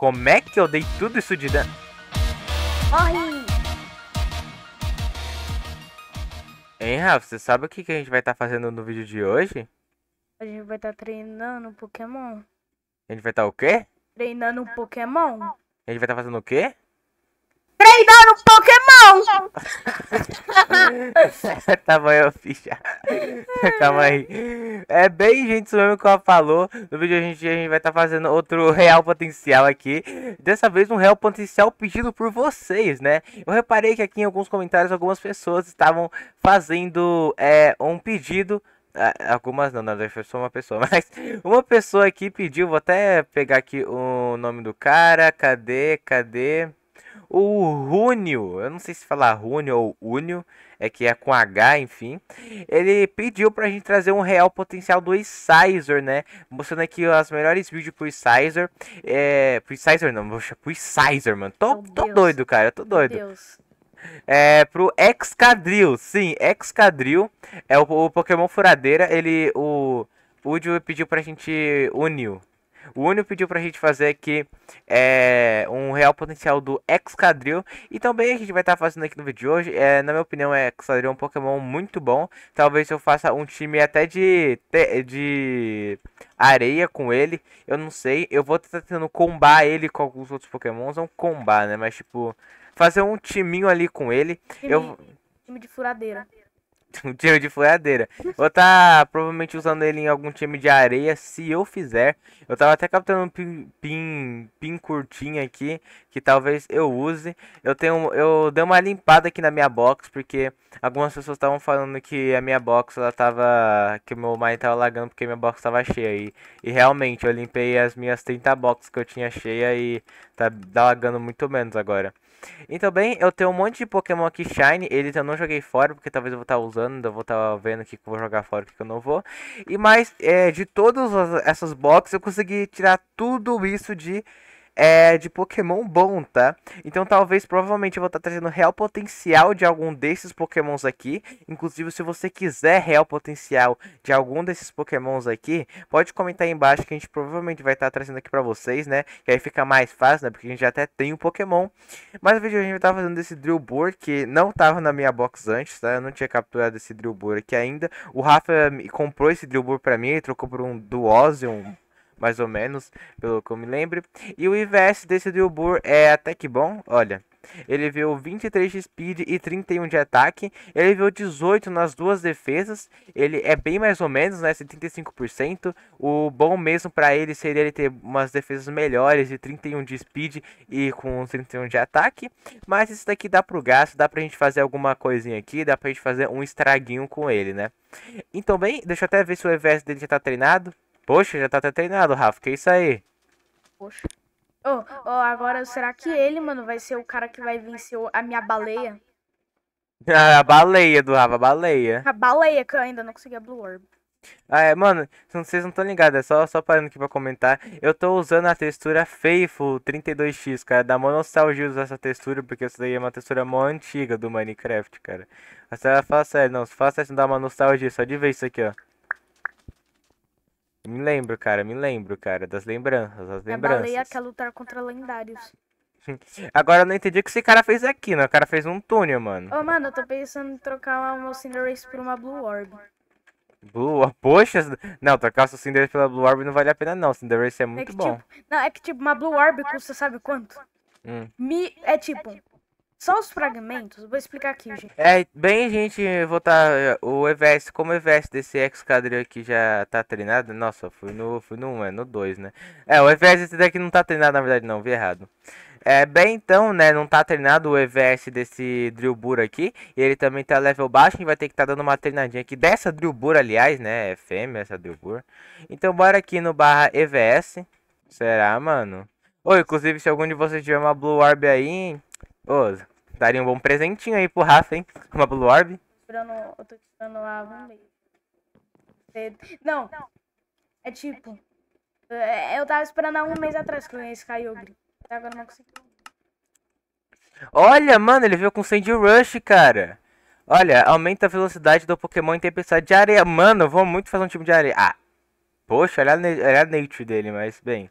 Como é que eu dei tudo isso de dano? Morre! Hein, Rafa, você sabe o que, que a gente vai estar tá fazendo no vídeo de hoje? A gente vai estar tá treinando Pokémon. A gente vai estar tá o quê? Treinando Pokémon. A gente vai estar tá fazendo o quê? Treinando Pokémon! não! Tamanho tá ficha. Calma aí. É bem, gente, isso mesmo que ela falou. No vídeo a gente, a gente vai estar tá fazendo outro real potencial aqui. Dessa vez um real potencial pedido por vocês, né? Eu reparei que aqui em alguns comentários algumas pessoas estavam fazendo é, um pedido ah, algumas não, não, foi só uma pessoa, mas uma pessoa aqui pediu, vou até pegar aqui o nome do cara, cadê, cadê? O Rúnio, eu não sei se falar Rúnio ou Únio, é que é com H, enfim. Ele pediu pra gente trazer um real potencial do Sizer, né? Mostrando aqui as melhores vídeos pro Sizer. É, pro Sizer não, poxa, pro Sizer, mano. Tô, tô doido, cara, tô doido. Meu Deus é, pro Excadrill. Sim, Excadrill é o, o, Pokémon furadeira. Ele, o, o Udio pediu pra gente unir. O único pediu pra gente fazer aqui é, um real potencial do Excadrill. E também a gente vai estar tá fazendo aqui no vídeo de hoje. É, na minha opinião, é Excadrill é um Pokémon muito bom. Talvez eu faça um time até de, de areia com ele. Eu não sei. Eu vou estar tá tentando combar ele com alguns outros Pokémons. Não combar, né? Mas tipo, fazer um timinho ali com ele. Time, eu... time de furadeira. um time de folhadeira. Vou estar tá, provavelmente usando ele em algum time de areia, se eu fizer. Eu tava até captando um pin, pin, pin curtinho aqui, que talvez eu use. Eu tenho, eu dei uma limpada aqui na minha box, porque algumas pessoas estavam falando que a minha box, ela tava, que o meu mine tava lagando porque minha box tava cheia. E, e realmente, eu limpei as minhas 30 boxes que eu tinha cheia e tá, tá lagando muito menos agora. E também eu tenho um monte de Pokémon aqui Shine, eles eu não joguei fora, porque talvez eu vou estar tá usando, então eu vou estar tá vendo o que, eu vou jogar fora, o que, que eu não vou. E mais, é, de todas essas boxes eu consegui tirar tudo isso de é, de Pokémon bom, tá? Então talvez, provavelmente, eu vou estar trazendo real potencial de algum desses Pokémons aqui. Inclusive, se você quiser real potencial de algum desses Pokémons aqui, pode comentar aí embaixo que a gente provavelmente vai estar trazendo aqui pra vocês, né? Que aí fica mais fácil, né? Porque a gente já até tem um Pokémon. Mas o vídeo a gente vai estar fazendo desse Drill que não tava na minha box antes, tá? Eu não tinha capturado esse Drill Board aqui ainda. O Rafa comprou esse Drill Board pra mim, ele trocou por um do Ozeon mais ou menos, pelo que eu me lembro. E o IVS desse Dilbur é até que bom, olha. Ele viu 23 de speed e 31 de ataque. Ele viu 18 nas duas defesas. Ele é bem mais ou menos, né? 75%. O bom mesmo para ele seria ele ter umas defesas melhores de 31 de speed e com 31 de ataque. Mas isso daqui dá pro gasto, dá pra gente fazer alguma coisinha aqui, dá pra gente fazer um estraguinho com ele, né? Então, bem, deixa eu até ver se o EVS dele já tá treinado. Poxa, já tá até treinado, Rafa. Que é isso aí? Poxa. Oh, oh, agora será que ele, mano, vai ser o cara que vai vencer a minha baleia? a baleia do Rafa, a baleia. A baleia, que eu ainda não consegui a Blue Orb. Ah, é, mano, vocês não estão ligados, é só, só parando aqui pra comentar. Eu tô usando a textura Faithful 32x, cara. Dá uma nostalgia usar essa textura, porque essa daí é uma textura mó antiga do Minecraft, cara. Mas ela fala sério, não, se fala sério, não dá uma nostalgia, só de ver isso aqui, ó. Me lembro, cara, me lembro, cara, das lembranças, das lembranças. A baleia quer lutar contra lendários. Agora eu não entendi o que esse cara fez aqui, né? O cara fez um túnel, mano. Ô, oh, mano, eu tô pensando em trocar uma Cinderace por uma Blue Orb. Blue Orb? Poxa, não, trocar sua Cinderace pela Blue Orb não vale a pena não. Cinderace é, é muito é que, bom. Tipo, não, é que tipo, uma Blue Orb custa sabe quanto? Hum. Mi, é tipo, só os fragmentos, vou explicar aqui, gente. É, bem gente, gente voltar tá, o EVS, como o EVS desse ex-cadril aqui já tá treinado, nossa, fui no, fui no 1, é no 2, né? É, o EVS esse daqui não tá treinado, na verdade não, vi errado. É, bem então, né, não tá treinado o EVS desse Drillbur aqui, e ele também tá level baixo, e vai ter que tá dando uma treinadinha aqui dessa Drillbur, aliás, né, é fêmea essa Drillbur. Então bora aqui no barra EVS, será, mano? Ou, inclusive, se algum de vocês tiver uma Blue Orb aí, ô, Daria um bom presentinho aí pro Rafa, hein? Uma Blue Orb. Eu tô tirando a um Não, é tipo... É, eu tava esperando há um mês atrás que eu ia Skyogre. Até agora não consegui. Olha, mano, ele veio com Sand Rush, cara. Olha, aumenta a velocidade do Pokémon em tempestade de areia. Mano, eu vou muito fazer um time de areia. Ah, poxa, olha a, olha a nature dele, mas bem.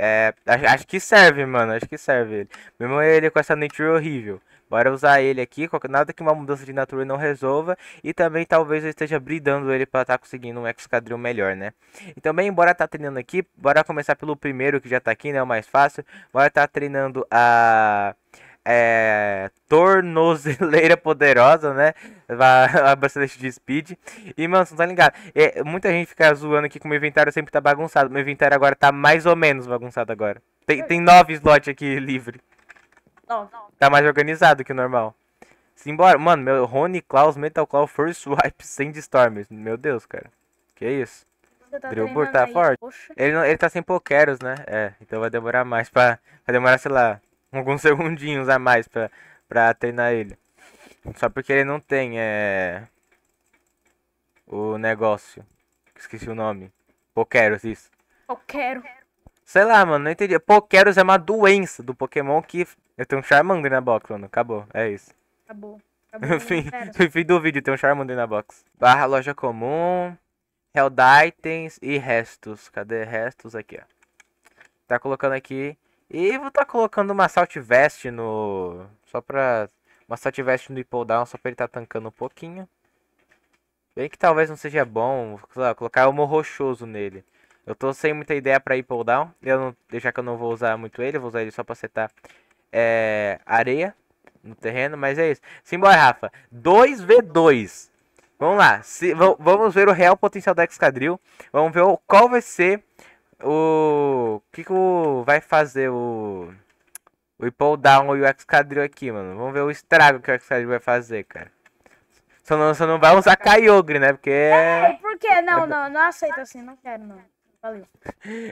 É, acho que serve, mano. Acho que serve ele. Mesmo ele com essa nature horrível. Bora usar ele aqui. Nada que uma mudança de nature não resolva. E também talvez eu esteja bridando ele para estar tá conseguindo um excadril melhor, né? E também, bora tá treinando aqui. Bora começar pelo primeiro que já tá aqui, né? O mais fácil. Bora tá treinando a é, tornozeleira poderosa, né? A, a bracelete de speed. E, mano, você não tá ligado? É, muita gente fica zoando aqui que o meu inventário sempre tá bagunçado. Meu inventário agora tá mais ou menos bagunçado agora. Tem, tem nove slots aqui livre. Não, não. Tá mais organizado que o normal. Simbora. Mano, meu Rony Klaus, Metal Claw, First Wipe, Sandstorm. Meu Deus, cara. Que isso? Drillbur tá aí, forte. Ele, ele tá sem pokeros, né? É, então vai demorar mais pra. Vai demorar, sei lá, alguns segundinhos a mais pra, pra treinar ele. Só porque ele não tem é... o negócio. Esqueci o nome. Pokeros, isso. Pokero. Sei lá, mano, não entendi. Pokeros é uma doença do Pokémon que. Eu tenho um Charmander na box, mano. Acabou. É isso. Acabou. enfim no fim, fim do vídeo, tem um Charmander na box. Barra loja comum. Held items e restos. Cadê restos aqui, ó? Tá colocando aqui e vou estar tá colocando uma Salt Vest no. Só pra. Uma Salt Vest no pull Down, só pra ele estar tá tancando um pouquinho. Bem que talvez não seja bom, lá, colocar o rochoso nele. Eu tô sem muita ideia pra Hipple Down. Eu não, já que eu não vou usar muito ele, vou usar ele só pra setar é, areia no terreno, mas é isso. Simbora, Rafa. 2v2. Vamos lá, Se, vamos ver o real potencial da Excadrill. Vamos ver qual vai ser o que, que o... vai fazer o. O Apple Down e o Excadrill aqui, mano. Vamos ver o estrago que o Excadrill vai fazer, cara. Só não, só não vai usar Kyogre, né? Porque. É, por quê? Não, não, não aceito assim, não quero, não. Valeu.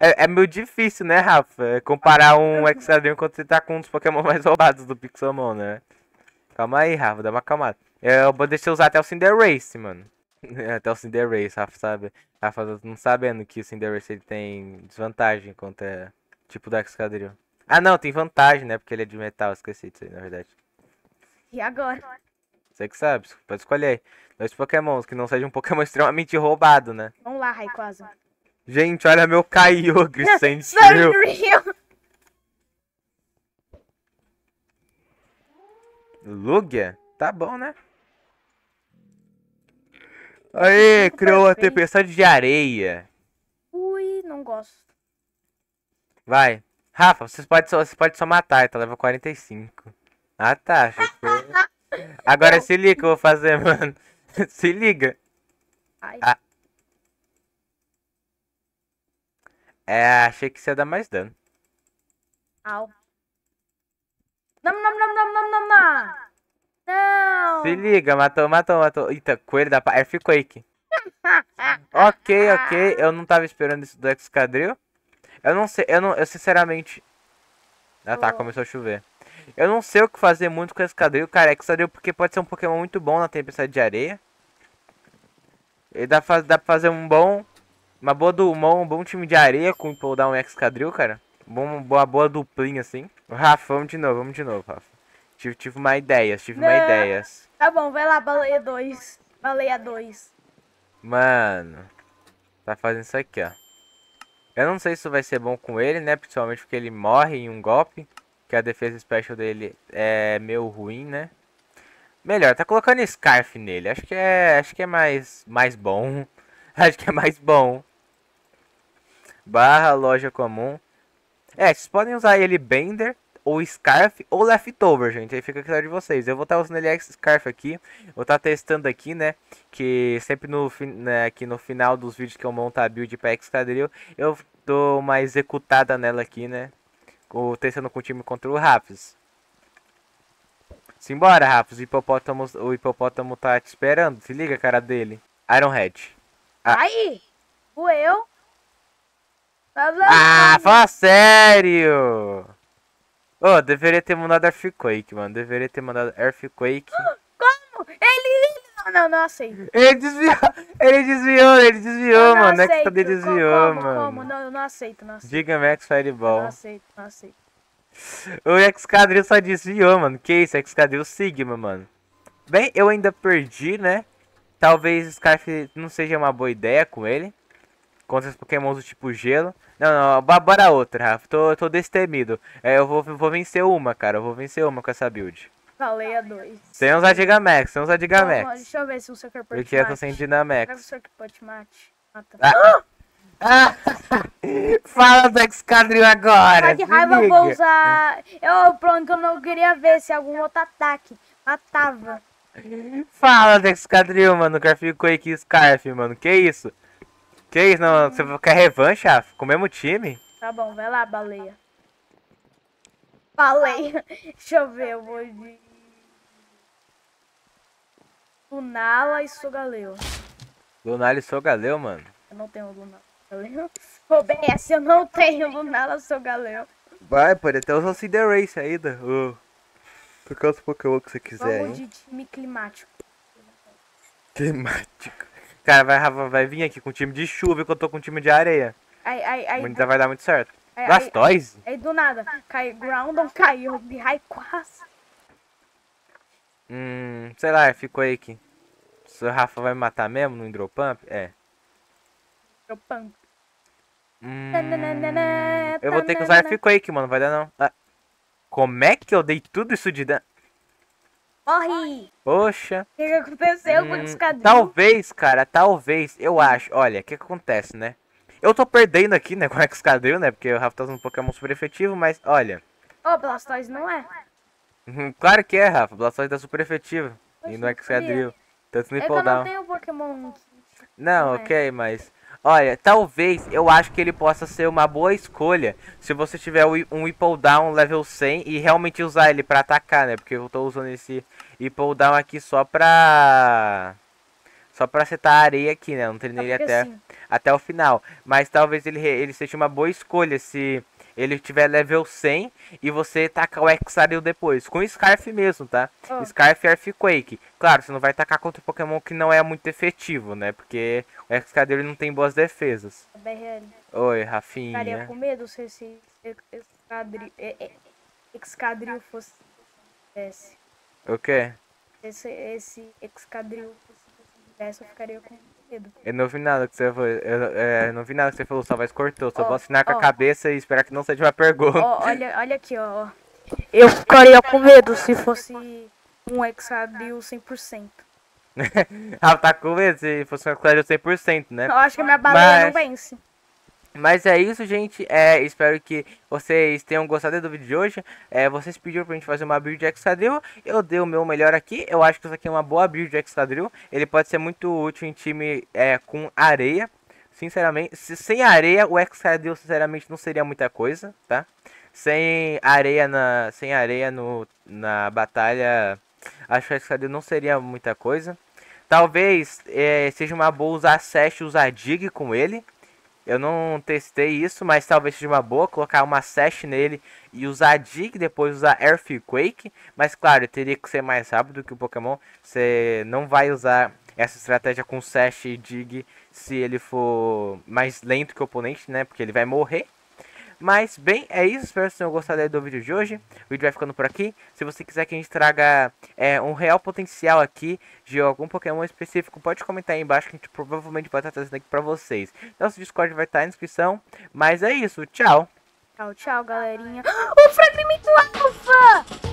É, é meio difícil, né, Rafa? É comparar um Excadrill quando você tá com um dos Pokémon mais roubados do Pixelmon, né? Calma aí, Rafa, dá uma calmada. Eu vou deixar usar até o Cinderace, mano. Até o Cinderace, Rafa, sabe? Rafa não tá sabendo que o Cinderace ele tem desvantagem contra tipo Dark Excadrill. Ah não, tem vantagem, né? Porque ele é de metal, esqueci disso aí, na verdade. E agora? Você que sabe, pode escolher. Dois pokémons, que não seja um pokémon extremamente roubado, né? Vamos lá, Raikwaza. Gente, olha meu Kyogre, Sandshrew. Lugia? Tá bom, né? Aê, criou a tempestade de areia. Ui, não gosto. Vai. Rafa, vocês podem só, você pode só matar, então leva 45. Ah tá, que... Agora se liga que eu vou fazer, mano. se liga. Ai. Ah. É, achei que você ia dar mais dano. Au. Não, não, não. Se liga, matou, matou, matou. Eita, coelho da pá. Earthquake. É ok, ok. Eu não tava esperando isso do Excadrill. Eu não sei, eu não, eu sinceramente... Ah tá, oh. começou a chover. Eu não sei o que fazer muito com esse cadril, cara. Excadrill porque pode ser um Pokémon muito bom na tempestade de areia. E dá, pra, dá pra fazer um bom... Uma boa do um bom time de areia com o dar um Excadrill, cara. Bom, boa, boa duplinha, assim. Rafa, vamos de novo, vamos de novo, Rafa. Tive, tive uma ideia, tive Não. uma ideia. Tá bom, vai lá, baleia 2. Baleia 2. Mano, tá fazendo isso aqui, ó. Eu não sei se isso vai ser bom com ele, né? Principalmente porque ele morre em um golpe. Que a defesa special dele é meio ruim, né? Melhor, tá colocando Scarf nele. Acho que é, acho que é mais, mais bom. Acho que é mais bom. Barra, loja comum. É, vocês podem usar ele Bender ou Scarf ou Leftover, gente. Aí fica a critério de vocês. Eu vou estar usando ele Scarf aqui. Vou estar testando aqui, né? Que sempre no, né, aqui no final dos vídeos que eu monto a build para Excadril, eu dou uma executada nela aqui, né? O, testando com o time contra o Raps. Simbora, Raps. O hipopótamo, o hipopótamo tá te esperando. Se liga, cara dele. Iron Head. Aí! O eu? Tá ah, fala sério! Ô, oh, deveria ter mandado Earthquake, mano. Deveria ter mandado Earthquake. Como? Ele. Não, não aceito. Ele desviou, ele desviou, ele desviou, mano. Aceito. Next desviou, como, mano. Como? Não, não aceito, não aceito. Diga Max Fireball. Eu não aceito, não aceito. O Excadrill só desviou, mano. Que isso, Excadrill Sigma, mano. Bem, eu ainda perdi, né? Talvez Scarf não seja uma boa ideia com ele contra os pokémons do tipo gelo. Não, não, bora outra, Rafa. Tô, tô destemido. É, eu vou, vou vencer uma, cara. Eu vou vencer uma com essa build. Falei a dois. Tem uns Adigamex, tem uns Adigamex. Não, deixa eu ver se o Sucker Punch Porque sem que o Sucker Punch mate? Ah, tá. Ah! Fala do Excadrill agora! Ah, que raiva, eu vou usar... Eu, pronto, é eu não queria ver se algum outro ataque matava. Fala do Excadrill, mano, que eu fico aí que Scarf, mano, que isso? Que isso, não, você quer revanche, ah, com o mesmo time? Tá bom, vai lá, baleia. Baleia. Deixa eu ver, eu vou de... Lunala e Sogaleu. Lunala e Sogaleu, mano? Eu não tenho Lunala Ô, BS, eu não tenho Lunala Sogaleu. Vai, pode até usar o Cinderace ainda. Uh. Por causa Pokémon que você quiser, Vamos hein? de time climático. Climático. Cara, vai, vai vir aqui com time de chuva e eu tô com time de areia. Ai, ai, ai. Ainda vai dar muito certo. Aí, Blastoise? Aí, do nada, cai, Groundon caiu de quase. Hum, sei lá, ficou aí que... O Rafa vai me matar mesmo no Indropump? É. Indropump. Hum, eu vou ter que usar Earthquake, mano. Vai dar não. Ah, como é que eu dei tudo isso de dano? Morre! Poxa! O que, que aconteceu hum, com o descadinho? Talvez, cara, talvez, eu acho. Olha, o que, que acontece, né? Eu tô perdendo aqui, né, com o Excadrill, né? Porque o tá usando um Pokémon super efetivo, mas olha. Ô, oh, Blastoise não é? Hum, claro que é, Rafa. Blastoise tá super efetivo. Poxa, e no Excadrill. Tanto é no Down. Eu não tenho Pokémon. Não, não é. ok, é. mas. Olha, talvez eu acho que ele possa ser uma boa escolha se você tiver um Whipple Down level 100 e realmente usar ele pra atacar, né? Porque eu tô usando esse Whipple Down aqui só pra... Só pra setar a areia aqui, né? não treinei ele até, assim. até o final. Mas talvez ele, ele seja uma boa escolha se ele tiver level 100 e você tacar o Exario depois. Com Scarf mesmo, tá? Oh. Scarf e Earthquake. Claro, você não vai tacar contra um Pokémon que não é muito efetivo, né? Porque o Excadrill não tem boas defesas. BRL. Oi, Rafinha. Estaria com medo se esse Excadrill, eh, eh, eh, Excadrill fosse... O quê? Esse, esse Excadrill fosse... Eu ficaria com medo sentido. Eu não vi nada que você falou. Eu, é, eu não vi nada que você falou, só vai cortou. Só oh, vou assinar com a cabeça e esperar que não seja uma pergunta. Oh, olha, olha aqui, ó. Eu ficaria com medo se fosse um Exadil 100%. ah, tá com medo se fosse um Exadil 100%, né? Eu acho que a minha baleia Mas... não vence. Mas é isso, gente. É, espero que vocês tenham gostado do vídeo de hoje. É, vocês pediram pra gente fazer uma build de Excadrill. Eu dei o meu melhor aqui. Eu acho que isso aqui é uma boa build de Excadrill. Ele pode ser muito útil em time é, com areia. Sinceramente, se, sem areia, o Excadrill, sinceramente, não seria muita coisa, tá? Sem areia na, sem areia no, na batalha, acho que o Excadrill não seria muita coisa. Talvez é, seja uma boa usar Sesh e usar Dig com ele. Eu não testei isso, mas talvez seja uma boa colocar uma Sash nele e usar Dig, depois usar Earthquake. Mas claro, teria que ser mais rápido que o Pokémon. Você não vai usar essa estratégia com Sash e Dig se ele for mais lento que o oponente, né? Porque ele vai morrer. Mas, bem, é isso. Espero que vocês tenham gostado do vídeo de hoje. O vídeo vai ficando por aqui. Se você quiser que a gente traga é, um real potencial aqui de algum Pokémon específico, pode comentar aí embaixo que a gente provavelmente vai estar trazendo aqui pra vocês. Nosso Discord vai estar na descrição. Mas é isso. Tchau. Tchau, tchau, galerinha. O fragmento alfa!